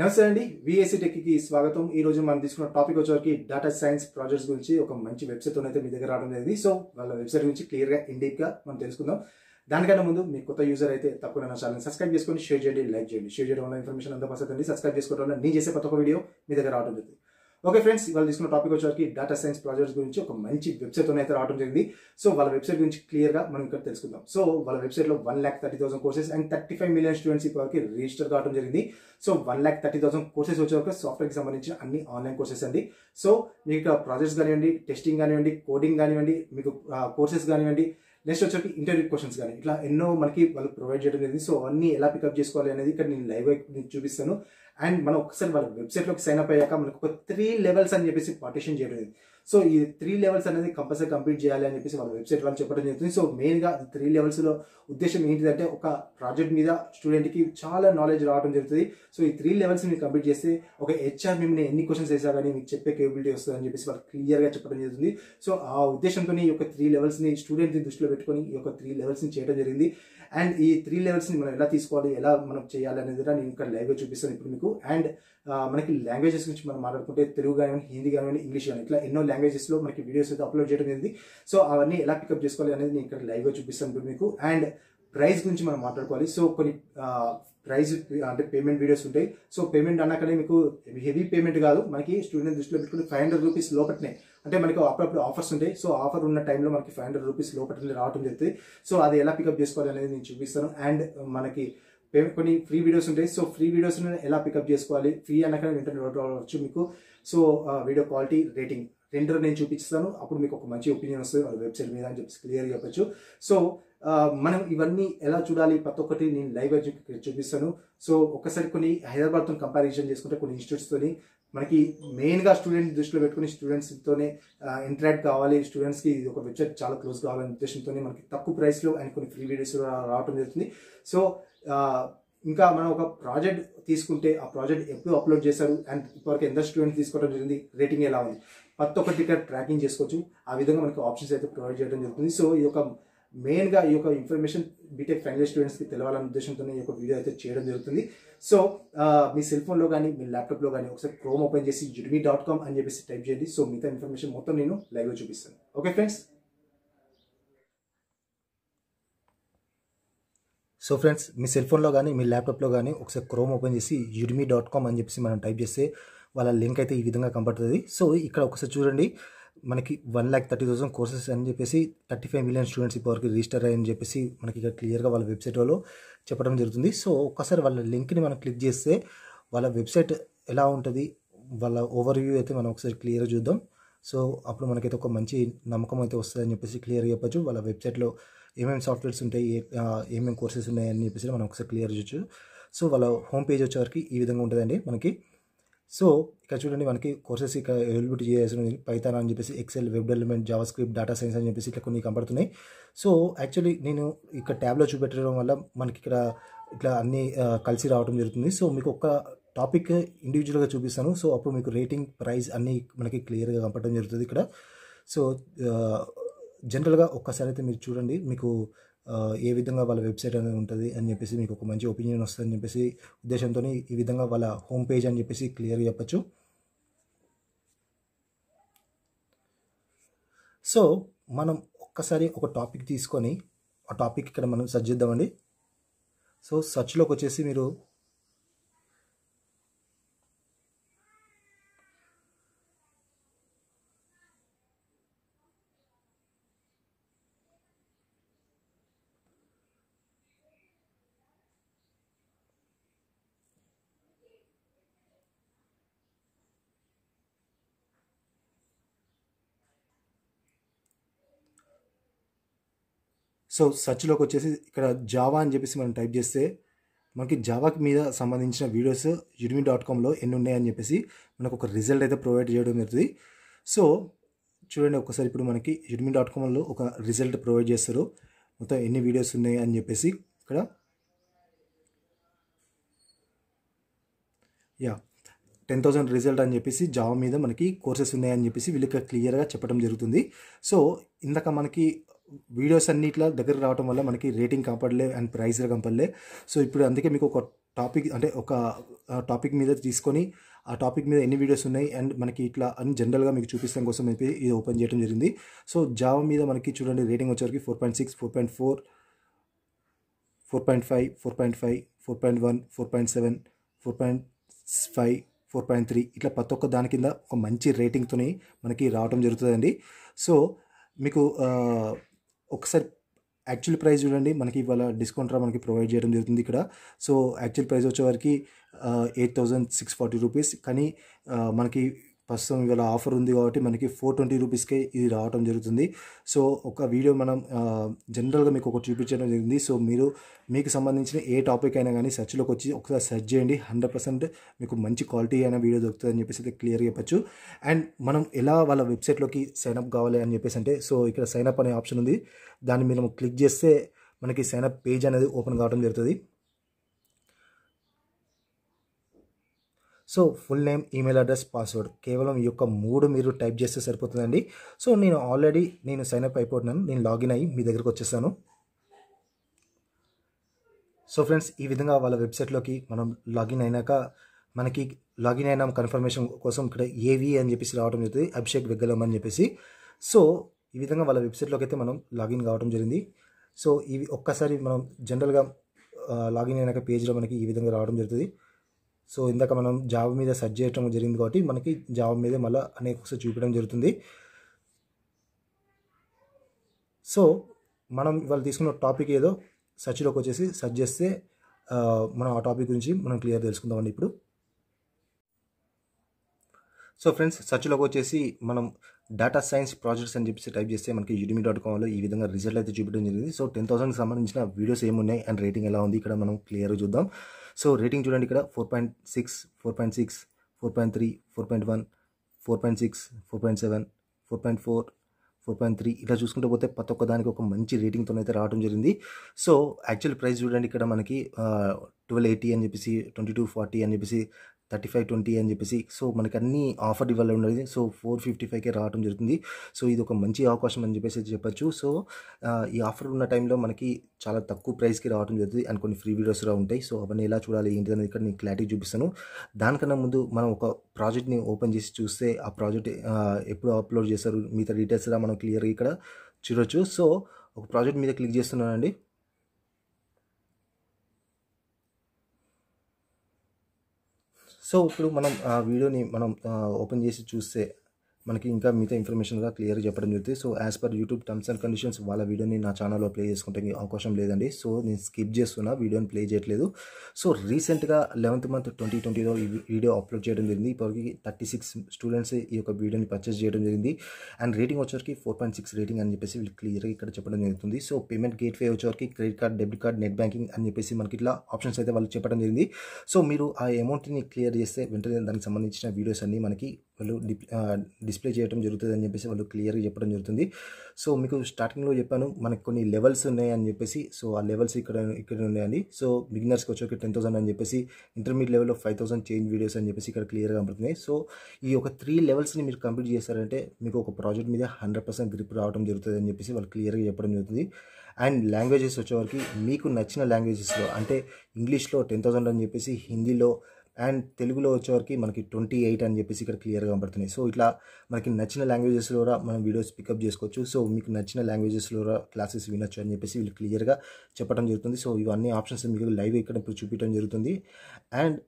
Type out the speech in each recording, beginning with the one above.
నమస్తే అండి విఎస్సీ టెక్కి స్వాగతం ఈ రోజు మనం తీసుకున్న టాపిక్ వచ్చేవరకు డేటా సైన్స్ ప్రాజెక్ట్స్ గురించి ఒక మంచి వెబ్సైట్ అయితే మీ దగ్గర రావడం జరిగింది సో వాళ్ళ వెబ్సైట్ గురించి క్లియర్గా ఇండీప్గా మనం తెలుసుకుందాం దానికన్నా ముందు మీ కొత్త యూజర్ అయితే తప్పకుండా ఛానల్ సబ్స్క్రైబ్ చేసుకొని షేర్ చేయండి లైక్ చేయండి షేర్ చేయడం వల్ల ఇన్ఫర్మేషన్ అంతా పసండి సబ్స్క్రైబ్ చేసుకోవడం వల్ల నేను చేసే కొత్త వీడియో మీ దగ్గర రావడం జరుగుతుంది ఓకే ఫ్రెండ్స్ ఇవాళ తీసుకున్న టాపిక్ వచ్చేసరికి డేటా సైన్స్ ప్రాజెక్ట్స్ గురించి ఒక మంచి వెబ్సైట్ అయితే రావడం జరిగింది సో వాళ్ళ వెబ్సైట్ గురించి క్లియర్గా మనం ఇక్కడ తెలుసుకుందాం సో వాళ్ళ వెబ్సైట్లో one lakh thirty thousand courses and thirty five million students ఇప్పటివరకు రిజిస్టర్ కావడం జరిగింది so one lakh thirty thousand courses వచ్చేవరకు సాఫ్ట్వేర్కి సంబంధించిన అన్ని ఆన్లైన్ కోర్సెస్ అండి సో మీకు ఇక్కడ ప్రాజెక్ట్స్ కానివ్వండి టెస్టింగ్ కానివ్వండి కోడింగ్ కానివ్వండి మీకు కోర్సెస్ కానివ్వండి నెక్స్ట్ వచ్చేసి ఇంటర్వ్యూ క్వశ్చన్స్ కానీ ఇట్లా ఎన్నో మనకి వాళ్ళు ప్రొవైడ్ చేయడం జరిగింది సో అన్ని ఎలా పికప్ చేసుకోవాలి అనేది ఇక్కడ నేను లైవ్ చూపిస్తాను అండ్ మనం ఒకసారి వాళ్ళ వెబ్సైట్లోకి సైన్ అప్ అయ్యాక మనకు ఒక త్రీ లెవెల్స్ అని చెప్పేసి పార్టీషన్ చేయడం సో ఈ త్రీ లెవెల్స్ అనేది కంపల్సరీ కంప్లీట్ చేయాలి అని చెప్పేసి వాళ్ళ వెబ్సైట్ వాళ్ళు చెప్పడం జరుగుతుంది సో మెయిన్గా త్రీ లెవెల్స్లో ఉద్దేశం ఏంటిదంటే ఒక ప్రాజెక్ట్ మీద స్టూడెంట్కి చాలా నాలెడ్జ్ రావడం జరుగుతుంది సో ఈ త్రీ లెవెల్స్ మీరు కంప్లీట్ చేస్తే ఒక హెచ్ఆర్ మిమ్మల్ని ఎన్ని క్వశ్చన్స్ వేసా కానీ మీకు చెప్పే కేబిలిటీ వస్తుంది అని చెప్పేసి వాళ్ళు క్లియర్గా చెప్పడం జరుగుతుంది సో ఆ ఉద్దేశంతో ఈ యొక్క త్రీ లెవెల్స్ని స్టూడెంట్ని దృష్టిలో పెట్టుకొని ఈ యొక్క త్రీ లెవెల్స్ని చేయడం జరిగింది అండ్ ఈ త్రీ లెవెల్స్ని మనం ఎలా తీసుకోవాలి ఎలా మనం చేయాలి అనేది కూడా నేను ఇక్కడ లైవ్గా చూపిస్తాను ఇప్పుడు మీకు అండ్ మనకి లాంగ్వేజెస్ గురించి మనం మాట్లాడుకుంటే తెలుగు కానివ్వండి హిందీ కానివ్వండి ఇంగ్లీష్ కానీ ఇట్లా ఎన్నో లాంగ్వేజెస్లో మనకి వీడియోస్ అయితే అప్లోడ్ చేయడం జరిగింది సో అవన్నీ ఎలా పికప్ చేసుకోవాలి అనేది నేను ఇక్కడ లైవ్గా చూపిస్తాను మీకు అండ్ ప్రైస్ గురించి మనం మాట్లాడుకోవాలి సో కొన్ని ప్రైజ్ అంటే పేమెంట్ వీడియోస్ ఉంటాయి సో పేమెంట్ అన్నాకనే మీకు హెవీ పేమెంట్ కాదు మనకి స్టూడెంట్ దృష్టిలో పెట్టుకుని ఫైవ్ హండ్రెడ్ రూపీస్ లోపలనే అంటే మనకి అప్పుడప్పుడు ఆఫర్స్ ఉంటాయి సో ఆఫర్ ఉన్న టైంలో మనకి ఫైవ్ హండ్రెడ్ రూపీస్ లోపలనే రావడం జరుగుతుంది సో అది ఎలా పికప్ చేసుకోవాలి అనేది నేను చూపిస్తాను అండ్ మనకి కొన్ని ఫ్రీ వీడియోస్ ఉంటాయి సో ఫ్రీ వీడియోస్ ఎలా పికప్ చేసుకోవాలి ఫ్రీ ఇంటర్నెట్ వెంటనే అవ్వచ్చు మీకు so video quality rating render నేను చూపిస్తాను అప్పుడు మీకు ఒక మంచి ఒపీనియన్ వస్తుంది వెబ్సైట్ మీద అని చెప్పి క్లియర్గా చెప్పచ్చు సో మనం ఇవన్నీ ఎలా చూడాలి ప్రతి ఒక్కటి నేను లైవ్ చూపిస్తాను సో ఒకసారి కొన్ని హైదరాబాద్తో కంపారిజన్ చేసుకుంటే కొన్ని ఇన్స్టిట్యూట్స్తోని మనకి మెయిన్గా స్టూడెంట్ దృష్టిలో పెట్టుకుని స్టూడెంట్స్తోనే ఇంటరాక్ట్ కావాలి స్టూడెంట్స్కి ఇది ఒక వెబ్సైట్ చాలా క్లోజ్ కావాలనే ఉద్దేశంతోనే మనకి తక్కువ ప్రైస్లో అండ్ కొన్ని ఫ్రీ వీడియోస్ రావడం జరుగుతుంది సో ఇంకా మనం ఒక ప్రాజెక్ట్ తీసుకుంటే ఆ ప్రాజెక్ట్ ఎప్పుడు అప్లోడ్ చేశారు అండ్ ఇప్పటివరకు ఎంత స్టూడెంట్స్ తీసుకోవడం జరిగింది రేటింగ్ ఎలా ఉంది ప్రతి ఒక్కటి ట్రాకింగ్ చేసుకోవచ్చు ఆ విధంగా మనకి ఆప్షన్స్ అయితే ప్రొవైడ్ చేయడం జరుగుతుంది సో ఈ యొక్క మెయిన్గా ఈ యొక్క ఇన్ఫర్మేషన్ బీటెక్ ఫైనల్ స్టూడెంట్స్కి తెలవాలనే ఉద్దేశంతో ఈ యొక్క వీడియో అయితే చేయడం జరుగుతుంది సో మీ సెల్ ఫోన్లో కానీ మీ ల్యాప్టాప్లో కానీ ఒకసారి క్రోమ్ ఓపెన్ చేసి జిడ్మీ డాట్ కామ్ అని చెప్పేసి టైప్ చేయండి సో మిగతా ఇన్ఫర్మేషన్ మొత్తం నేను లైవ్లో చూపిస్తాను ఓకే ఫ్రెండ్స్ సో ఫ్రెండ్స్ మీ సెల్ ఫోన్లో కానీ మీ ల్యాప్టాప్లో కానీ ఒకసారి క్రోమ్ ఓపెన్ చేసి యుడిమీ డాట్ కామ్ అని చెప్పేసి మనం టైప్ చేస్తే వాళ్ళ లింక్ అయితే ఈ విధంగా కంపడుతుంది సో ఇక్కడ ఒకసారి చూడండి మనకి one lakh thirty thousand courses అని చెప్పేసి థర్టీ ఫైవ్ మిలియన్ స్టూడెంట్స్ ఇప్పటివరకు రిజిస్టర్ అయ్యని చెప్పేసి మనకి ఇక్కడ క్లియర్గా వాళ్ళ వెబ్సైట్ వాళ్ళు చెప్పడం జరుగుతుంది సో ఒక్కసారి వాళ్ళ లింక్ని మనం క్లిక్ చేస్తే వాళ్ళ వెబ్సైట్ ఎలా ఉంటుంది వాళ్ళ ఓవర్వ్యూ అయితే మనం ఒకసారి క్లియర్గా చూద్దాం సో అప్పుడు మనకైతే ఒక మంచి నమ్మకం అయితే వస్తుందని చెప్పేసి క్లియర్గా చెప్పచ్చు వాళ్ళ వెబ్సైట్లో ఏమేమి సాఫ్ట్వేర్స్ ఉంటాయి ఏమేమి కోర్సెస్ ఉన్నాయి అని చెప్పేసి మనం ఒకసారి క్లియర్ చేయొచ్చు సో వాళ్ళ హోమ్ పేజ్ వచ్చేవరకు ఈ విధంగా ఉంటుందండి మనకి సో ఇక్కడ చూడండి మనకి కోర్సెస్ ఇక్కడ అవైలబిలిటీ చేయాల్సిన పైతాన్ అని చెప్పేసి Excel web development JavaScript data science అని చెప్పేసి ఇట్లా కొన్ని కనబడుతున్నాయి సో యాక్చువల్లీ నేను ఇక్కడ ట్యాబ్లో చూపెట్టడం వల్ల మనకి ఇక్కడ ఇట్లా అన్నీ కలిసి రావడం జరుగుతుంది సో మీకు ఒక్క టాపిక్ ఇండివిజువల్గా చూపిస్తాను సో అప్పుడు మీకు రేటింగ్ ప్రైస్ అన్నీ మనకి క్లియర్గా కనపడడం జరుగుతుంది ఇక్కడ సో జనరల్గా ఒక్కసారి అయితే మీరు చూడండి మీకు ఏ విధంగా వాళ్ళ వెబ్సైట్ అనేది ఉంటుంది అని చెప్పేసి మీకు ఒక మంచి ఒపీనియన్ వస్తుందని చెప్పేసి ఉద్దేశంతో ఈ విధంగా వాళ్ళ హోమ్ పేజ్ అని చెప్పేసి క్లియర్ చెప్పచ్చు సో మనం ఒక్కసారి ఒక టాపిక్ తీసుకొని ఆ టాపిక్ ఇక్కడ మనం సర్చ్ చేద్దామండి సో సెర్చ్లోకి వచ్చేసి మీరు సో సర్చ్లోకి వచ్చేసి ఇక్కడ జావా అని చెప్పేసి మనం టైప్ చేస్తే మనకి జావాకి మీద సంబంధించిన వీడియోస్ యుడిమి డాట్ కామ్లో ఎన్ని ఉన్నాయని చెప్పేసి మనకు ఒక రిజల్ట్ అయితే ప్రొవైడ్ చేయడం జరుగుతుంది సో చూడండి ఒకసారి ఇప్పుడు మనకి యుడిమి డాట్ కామ్లో ఒక రిజల్ట్ ప్రొవైడ్ చేస్తారు మొత్తం ఎన్ని వీడియోస్ ఉన్నాయి అని చెప్పేసి ఇక్కడ యా టెన్ థౌసండ్ రిజల్ట్ అని చెప్పేసి జాబ్ మీద మనకి కోర్సెస్ ఉన్నాయని చెప్పేసి వీళ్ళకి క్లియర్గా చెప్పడం జరుగుతుంది సో ఇందాక మనకి వీడియోస్ అన్ని ఇట్లా దగ్గర రావడం వల్ల మనకి రేటింగ్ కంపడలే అండ్ ప్రైస్ కంపడలే సో ఇప్పుడు అందుకే మీకు ఒక టాపిక్ అంటే ఒక టాపిక్ మీద తీసుకొని ఆ టాపిక్ మీద ఎన్ని వీడియోస్ ఉన్నాయి అండ్ మనకి ఇట్లా అని జనరల్గా మీకు చూపిస్తాం కోసం చెప్పి ఇది ఓపెన్ చేయడం జరిగింది సో జావ మీద మనకి చూడండి రేటింగ్ వచ్చేసరికి four point six four point four four point five four point five four point one four point seven four point five four point three ఇట్లా ప్రతి ఒక్క దాని కింద ఒక మంచి రేటింగ్తోని మనకి రావడం జరుగుతుందండి సో మీకు ఒకసారి యాక్చువల్ ప్రైస్ చూడండి మనకి ఇవాళ డిస్కౌంట్ రా మనకి ప్రొవైడ్ చేయడం జరుగుతుంది ఇక్కడ సో యాక్చువల్ ప్రైస్ వచ్చేవరకు eight thousand six forty rupees కానీ మనకి ప్రస్తుతం ఇవాళ ఆఫర్ ఉంది కాబట్టి మనకి ఫోర్ ట్వంటీ రూపీస్కే ఇది రావడం జరుగుతుంది సో ఒక వీడియో మనం జనరల్గా మీకు ఒకటి చూపించడం జరిగింది సో మీరు మీకు సంబంధించిన ఏ టాపిక్ అయినా కానీ సెర్చ్లోకి వచ్చి ఒకసారి సెర్చ్ చేయండి హండ్రెడ్ పర్సెంట్ మీకు మంచి క్వాలిటీ అయిన వీడియో దొరుకుతుంది అని చెప్పేసి అయితే క్లియర్ చెప్పచ్చు అండ్ మనం ఎలా వాళ్ళ వెబ్సైట్లోకి సైనప్ కావాలి అని చెప్పేసి అంటే సో ఇక్కడ సైనప్ అనే ఆప్షన్ ఉంది దాన్ని మీరు క్లిక్ చేస్తే మనకి సైన్ పేజ్ అనేది ఓపెన్ కావడం జరుగుతుంది so full name email address password కేవలం ఈ యొక్క మూడు మీరు టైప్ చేస్తే సరిపోతుందండి సో నేను ఆల్రెడీ నేను సైన్అప్ అయిపోతున్నాను నేను లాగిన్ అయ్యి మీ దగ్గరకు వచ్చేసాను సో ఫ్రెండ్స్ ఈ విధంగా వాళ్ళ వెబ్సైట్లోకి మనం లాగిన్ అయినాక మనకి లాగిన్ అయినా కన్ఫర్మేషన్ కోసం ఇక్కడ ఏవి అని చెప్పేసి రావడం జరుగుతుంది అభిషేక్ వెగ్గలం అని చెప్పేసి సో ఈ విధంగా వాళ్ళ వెబ్సైట్లోకి అయితే మనం లాగిన్ కావడం జరిగింది సో ఇవి ఒక్కసారి మనం జనరల్గా లాగిన్ అయినాక పేజ్లో మనకి ఈ విధంగా రావడం జరుగుతుంది సో ఇందాక మనం జాబ్ మీద సెర్చ్ చేయడం జరిగింది కాబట్టి మనకి జాబ్ మీద మళ్ళీ అనేక చూపించడం జరుగుతుంది సో మనం ఇవాళ తీసుకున్న టాపిక్ ఏదో సెర్చ్లోకి వచ్చేసి సెర్చ్ చేస్తే మనం ఆ టాపిక్ గురించి మనం క్లియర్ తెలుసుకుందామండి ఇప్పుడు సో ఫ్రెండ్స్ సర్చ్లోకి వచ్చేసి మనం డేటా సైన్స్ ప్రాజెక్ట్స్ అని చెప్పేసి టైప్ చేస్తే మనకి యూడిమీ డాట్ కామ్లో ఈ విధంగా రిజల్ట్ అయితే చూపించడం జరిగింది సో టెన్ థౌసండ్కి సంబంధించిన వీడియోస్ ఏమున్నాయి అండ్ రేటింగ్ ఎలా ఉంది ఇక్కడ మనం క్లియర్గా చూద్దాం సో రేటింగ్ చూడండి ఇక్కడ four point six four point six four point three four point one four point six four point seven four point four four point three ఇలా చూసుకుంటూ పోతే ప్రతి ఒక్క దానికి ఒక మంచి రేటింగ్తో అయితే రావడం జరిగింది సో యాక్చువల్ ప్రైస్ చూడండి ఇక్కడ మనకి ట్వెల్వ్ ఎయిటీ అని చెప్పేసి ట్వంటీ టూ ఫార్టీ అని చెప్పేసి థర్టీ ఫైవ్ ట్వంటీ అని చెప్పేసి సో మనకి అన్ని ఆఫర్ ఇవ్వాలి ఉండేది సో ఫోర్ ఫిఫ్టీ ఫైవ్కే రావడం జరుగుతుంది సో ఇది ఒక మంచి అవకాశం అని చెప్పేసి చెప్పచ్చు సో ఈ ఆఫర్ ఉన్న టైంలో మనకి చాలా తక్కువ ప్రైస్కి రావడం జరుగుతుంది అండ్ కొన్ని ఫ్రీ వీడియోస్ కూడా ఉంటాయి సో అవన్నీ ఎలా చూడాలి ఏంటి అనేది ఇక్కడ నేను క్లారిటీ చూపిస్తాను దానికన్నా ముందు మనం ఒక ప్రాజెక్ట్ని ఓపెన్ చేసి చూస్తే ఆ ప్రాజెక్ట్ ఎప్పుడు అప్లోడ్ చేస్తారు మిగతా డీటెయిల్స్ కూడా మనం క్లియర్గా ఇక్కడ చూడొచ్చు సో ఒక ప్రాజెక్ట్ మీద క్లిక్ చేస్తున్నానండి సో ఇప్పుడు మనం ఆ వీడియోని మనం ఓపెన్ చేసి చూస్తే మనకి ఇంకా మిగతా ఇన్ఫర్మేషన్ కూడా క్లియర్గా చెప్పడం జరుగుతుంది so as per YouTube terms and conditions వాళ్ళ వీడియోని నా ఛానల్లో ప్లే చేసుకుంటే అవకాశం లేదండి సో నేను స్కిప్ చేస్తున్నా వీడియోని ప్లే చేయట్లేదు సో రీసెంట్గా లెవెంత్ మంత్ ట్వంటీ ట్వంటీలో ఈ వీడియో అప్లోడ్ చేయడం జరిగింది ఇప్పటికి థర్టీ సిక్స్ స్టూడెంట్స్ ఈ యొక్క వీడియోని పర్చేస్ చేయడం జరిగింది అండ్ రేటింగ్ వచ్చరికి ఫోర్ పాయింట్ సిక్స్ రేటింగ్ అని చెప్పేసి వీళ్ళు క్లియర్గా ఇక్కడ చెప్పడం జరుగుతుంది సో పేమెంట్ గేట్వే వచ్చరికి credit card debit card net banking అని చెప్పేసి మనకి ఇట్లా ఆప్షన్స్ అయితే వాళ్ళు చెప్పడం జరిగింది సో మీరు ఆ అమౌంట్ని క్లియర్ చేస్తే వెంటనే దానికి సంబంధించిన వీడియోస్ అన్నీ మనకి వాళ్ళు డిప్ డిస్ప్లే చేయడం జరుగుతుంది అని చెప్పేసి వాళ్ళు క్లియర్గా చెప్పడం జరుగుతుంది సో మీకు స్టార్టింగ్లో చెప్పాను మనకు కొన్ని లెవెల్స్ ఉన్నాయి అని చెప్పేసి సో ఆ లెవెల్స్ ఇక్కడ ఇక్కడ ఉన్నాయండి సో బిగినర్స్కి వచ్చి టెన్ థౌసండ్ అని చెప్పేసి ఇంటర్మీడియట్ లెవెల్లో ఫైవ్ థౌసండ్ చేంజ్ వీడియోస్ అని చెప్పేసి ఇక్కడ క్లియర్గా కనబడుతున్నాయి సో ఈ ఒక త్రీ లెవెల్స్ని మీరు కంప్లీట్ చేస్తారంటే మీకు ఒక ప్రాజెక్ట్ మీద హండ్రెడ్ పర్సెంట్ గ్రిప్ రావడం జరుగుతుంది అని చెప్పేసి వాళ్ళు క్లియర్గా చెప్పడం జరుగుతుంది అండ్ లాంగ్వేజెస్ వచ్చేవారికి మీకు నచ్చిన లాంగ్వేజెస్లో అంటే ఇంగ్లీష్లో టెన్ థౌసండ్ అని చెప్పేసి హిందీలో అండ్ తెలుగులో వచ్చేవరకు మనకి ట్వంటీ ఎయిట్ అని చెప్పేసి ఇక్కడ క్లియర్గా కనబడుతున్నాయి సో ఇట్లా మనకి నచ్చిన లాంగ్వేజెస్లో మనం వీడియోస్ పికప్ చేసుకోవచ్చు సో మీకు నచ్చిన లాంగ్వేజెస్లో క్లాసెస్ వినొచ్చు అని చెప్పేసి వీళ్ళు క్లియర్గా చెప్పడం జరుగుతుంది సో ఇవన్నీ ఆప్షన్స్ మీకు లైవ్ ఇక్కడ ఇప్పుడు చూపించడం జరుగుతుంది అండ్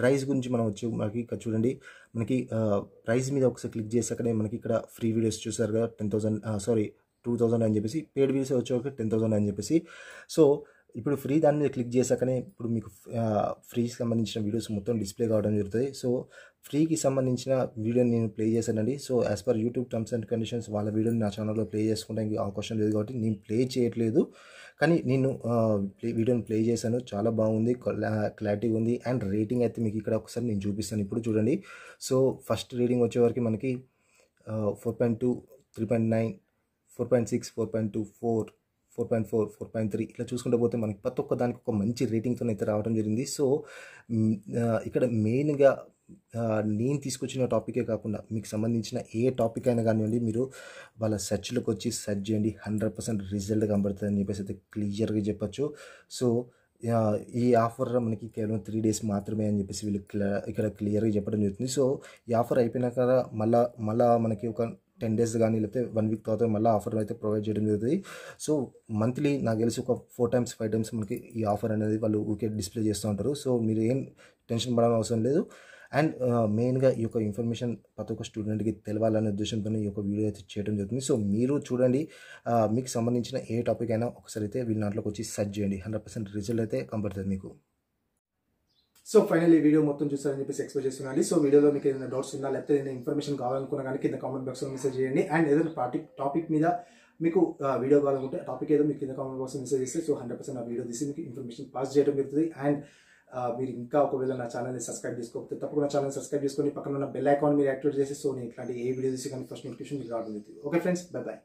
ప్రైస్ uh, గురించి మనం వచ్చి మనకి ఇక్కడ చూడండి మనకి ప్రైస్ uh, మీద ఒకసారి క్లిక్ చేసి అక్కడే మనకి ఇక్కడ ఫ్రీ వీడియోస్ చూసారు కదా ten thousand sorry two thousand అని చెప్పేసి పేడ్ వీడియోస్ వచ్చేవరకు టెన్ థౌసండ్ అని చెప్పేసి సో ఇప్పుడు ఫ్రీ దాని మీద క్లిక్ చేశాకనే ఇప్పుడు మీకు ఫ్రీకి సంబంధించిన వీడియోస్ మొత్తం డిస్ప్లే కావడం జరుగుతుంది సో ఫ్రీకి సంబంధించిన వీడియో నేను ప్లే చేశానండి so as per YouTube terms and conditions వాళ్ళ వీడియోని నా ఛానల్లో ప్లే చేసుకోవడానికి అవకాశం లేదు కాబట్టి నేను ప్లే చేయట్లేదు కానీ నేను వీడియోని ప్లే చేశాను చాలా బాగుంది క్లారిటీ ఉంది అండ్ రేటింగ్ అయితే మీకు ఇక్కడ ఒకసారి నేను చూపిస్తాను ఇప్పుడు చూడండి సో ఫస్ట్ రీడింగ్ వచ్చేవరకు మనకి four point two three point nine four point six four point two four four point four four point three ఇట్లా చూసుకుంటూ పోతే మనకి ప్రతి ఒక్క దానికి ఒక మంచి రేటింగ్తో అయితే రావడం జరిగింది సో ఇక్కడ మెయిన్గా నేను తీసుకొచ్చిన టాపికే కాకుండా మీకు సంబంధించిన ఏ టాపిక్ అయినా కానివ్వండి మీరు వాళ్ళ సెర్చ్లోకి వచ్చి సెర్చ్ చేయండి హండ్రెడ్ పర్సెంట్ రిజల్ట్ కనబడుతుంది అని చెప్పేసి అయితే క్లియర్గా చెప్పచ్చు సో ఈ ఆఫర్ మనకి కేవలం త్రీ డేస్ మాత్రమే అని చెప్పేసి వీళ్ళు ఇక్కడ క్లియర్గా చెప్పడం జరుగుతుంది సో ఈ ఆఫర్ అయిపోయినాక మళ్ళా మళ్ళా మనకి ఒక టెన్ డేస్ కానీ లేకపోతే వన్ వీక్ తర్వాత మళ్ళీ ఆఫర్ అయితే ప్రొవైడ్ చేయడం జరుగుతుంది సో మంత్లీ నాకు తెలిసి ఒక ఫోర్ టైమ్స్ ఫైవ్ టైమ్స్ మనకి ఈ ఆఫర్ అనేది వాళ్ళు ఊకే డిస్ప్లే చేస్తూ ఉంటారు సో మీరు ఏం టెన్షన్ పడాలని అవసరం లేదు అండ్ మెయిన్గా uh, ఈ యొక్క ఇన్ఫర్మేషన్ ప్రతి ఒక్క స్టూడెంట్కి తెలవాలనే ఉద్దేశంతో ఈ యొక్క వీడియో అయితే చేయడం జరుగుతుంది సో మీరు చూడండి uh, మీకు సంబంధించిన ఏ టాపిక్ అయినా ఒకసారి అయితే వీళ్ళ దాంట్లోకి వచ్చి సెర్చ్ చేయండి హండ్రెడ్ పర్సెంట్ రిజల్ట్ అయితే కంపల్సరీ మీకు సో ఫైనల్ ఈ వీడియో మొత్తం చూసారని చెప్పేసి ఎక్స్ప్లెయిన్ చేస్తున్నాను సో వీడియోలో మీకు ఏదైనా డౌట్స్ ఉన్నా లేకపోతే ఏదైనా ఇన్ఫర్మేషన్ కావాలనుకున్నా కానీ కింద కామెంట్ బాక్స్లో మెసేజ్ చేయండి అండ్ ఏదైనా టాపిక్ టాపిక్ మీద మీకు వీడియో కావాలనుకుంటే టాపిక్ ఏదో మీకు కింద కామెంట్ బాక్స్లో మెసేజ్ చేస్తే సో హండ్రెడ్ పర్సెంట్ ఆ వీడియో తీసి మీకు ఇన్ఫర్మేషన్ పాస్ చేయడం జరుగుతుంది అండ్ మీరు ఇంకా ఒకవేళ నా ఛానల్ని సబ్స్క్రైబ్ చేసుకోకపోతే తప్పకుండా ఛానల్ సబ్స్క్రైబ్ చేసుకొని పక్కన ఉన్న బెల్ ఐకాన్ మీరు యాక్టివేట్ చేసి సో నేను ఇట్లాంటి ఏ వీడియో తీసి కానీ ఫస్ట్ నోటిఫికేషన్ మీకు రావడం జరుగుతుంది ఓకే ఫ్రెండ్స్ బై బాయ్